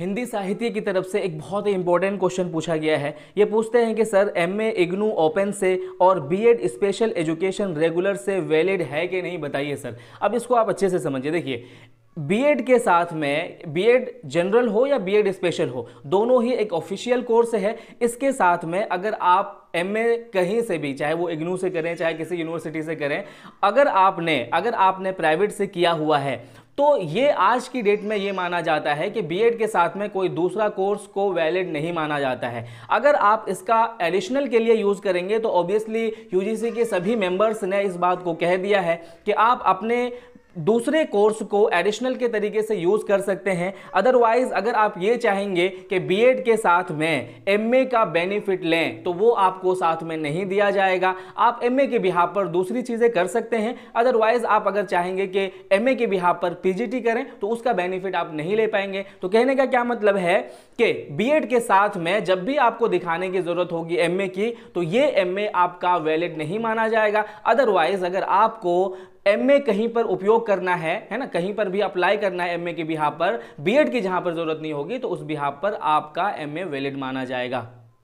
हिंदी साहित्य की तरफ से एक बहुत ही इंपॉर्टेंट क्वेश्चन पूछा गया है ये पूछते हैं कि sir M A IGNOU open से और B Ed special education regular से वैलिड है कि नहीं बताइए सर अब इसको आप अच्छे से समझिए देखिए बीएड के साथ में बीएड जनरल हो या बीएड स्पेशल हो दोनों ही एक ऑफिशियल कोर्स है इसके साथ में अगर आप एम कहीं से भी चाहे वो इग्नू से करें चाहे किसी यूनिवर्सिटी से करें अगर आपने अगर आपने प्राइवेट से किया हुआ है तो ये आज की डेट में ये माना जाता है कि बीएड के साथ में कोई दूसरा कोर्स को वैलिड नहीं माना जाता है अगर आप इसका एडिशनल के लिए यूज़ करेंगे तो ऑब्वियसली यूजीसी के सभी मेंबर्स ने इस बात को कह दिया है कि आप अपने दूसरे कोर्स को एडिशनल के तरीके से यूज़ कर सकते हैं अदरवाइज अगर आप ये चाहेंगे कि बीएड के साथ में एमए का बेनिफिट लें तो वो आपको साथ में नहीं दिया जाएगा आप एमए के बिहा पर दूसरी चीज़ें कर सकते हैं अदरवाइज आप अगर चाहेंगे कि एमए के बिहा पर पीजीटी करें तो उसका बेनिफिट आप नहीं ले पाएंगे तो कहने का क्या मतलब है कि बी के साथ में जब भी आपको दिखाने की ज़रूरत होगी एम की तो ये एम आपका वैलिड नहीं माना जाएगा अदरवाइज अगर आपको एम कहीं पर उपयोग करना है है ना कहीं पर भी अप्लाई करना है एम के बिहार पर बी की जहां पर जरूरत नहीं होगी तो उस बिहार पर आपका एम वैलिड माना जाएगा